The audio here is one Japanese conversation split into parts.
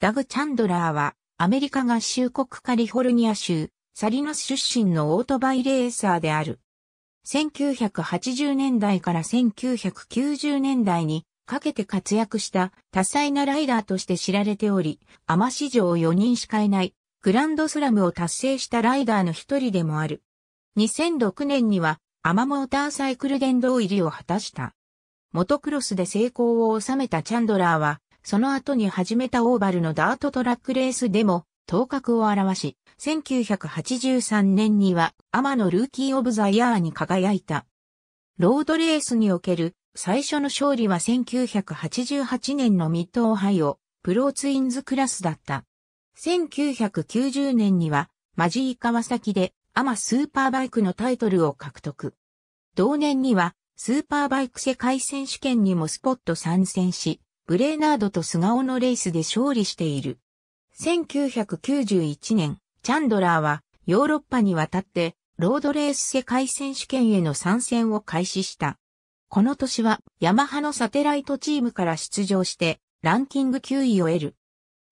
ダグ・チャンドラーは、アメリカ合衆国カリフォルニア州、サリナス出身のオートバイレーサーである。1980年代から1990年代にかけて活躍した多彩なライダーとして知られており、アマ史上4人しかいないグランドスラムを達成したライダーの一人でもある。2006年にはアマモーターサイクル殿堂入りを果たした。モトクロスで成功を収めたチャンドラーはその後に始めたオーバルのダートトラックレースでも、頭角を現し、1983年には、天のルーキー・オブ・ザ・イヤーに輝いた。ロードレースにおける最初の勝利は1988年のミッド・オハイオ、プロツインズクラスだった。1990年には、マジー川崎で、アマスーパーバイクのタイトルを獲得。同年には、スーパーバイク世界選手権にもスポット参戦し、ブレーナードとスガオのレースで勝利している。1991年、チャンドラーはヨーロッパに渡ってロードレース世界選手権への参戦を開始した。この年はヤマハのサテライトチームから出場してランキング9位を得る。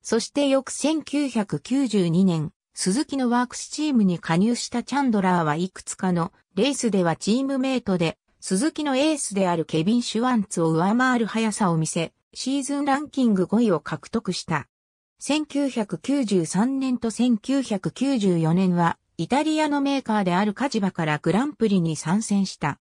そして翌1992年、鈴木のワークスチームに加入したチャンドラーはいくつかのレースではチームメイトで、鈴木のエースであるケビン・シュワンツを上回る速さを見せ、シーズンランキング5位を獲得した。1993年と1994年は、イタリアのメーカーであるカジバからグランプリに参戦した。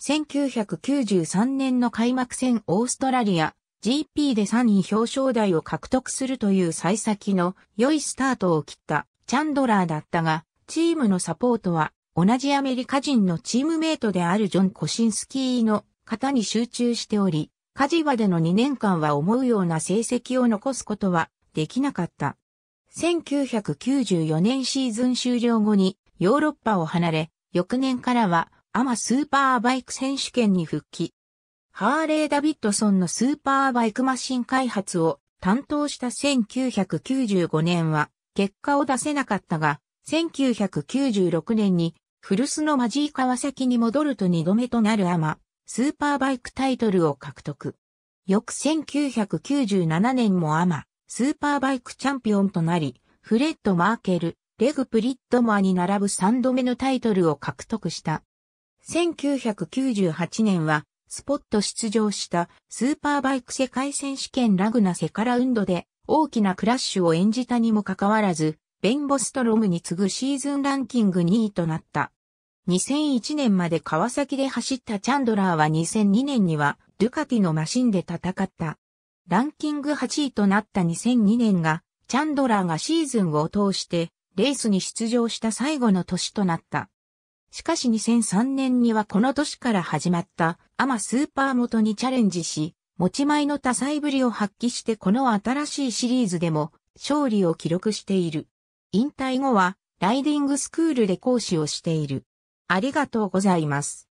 1993年の開幕戦オーストラリア GP で3位表彰台を獲得するという幸先の良いスタートを切ったチャンドラーだったが、チームのサポートは同じアメリカ人のチームメイトであるジョン・コシンスキーの方に集中しており、カジバでの2年間は思うような成績を残すことはできなかった。1994年シーズン終了後にヨーロッパを離れ、翌年からはアマスーパーバイク選手権に復帰。ハーレー・ダビッドソンのスーパーバイクマシン開発を担当した1995年は結果を出せなかったが、1996年に古巣のマジー川崎に戻ると2度目となるアマスーパーバイクタイトルを獲得。翌1997年もアマ、スーパーバイクチャンピオンとなり、フレッド・マーケル、レグ・プリッドモアに並ぶ3度目のタイトルを獲得した。1998年は、スポット出場したスーパーバイク世界選手権ラグナセカラウンドで大きなクラッシュを演じたにもかかわらず、ベンボストロムに次ぐシーズンランキング2位となった。2001年まで川崎で走ったチャンドラーは2002年にはドゥカティのマシンで戦った。ランキング8位となった2002年が、チャンドラーがシーズンを通して、レースに出場した最後の年となった。しかし2003年にはこの年から始まった、アマスーパー元にチャレンジし、持ち前の多彩ぶりを発揮してこの新しいシリーズでも、勝利を記録している。引退後は、ライディングスクールで講師をしている。ありがとうございます。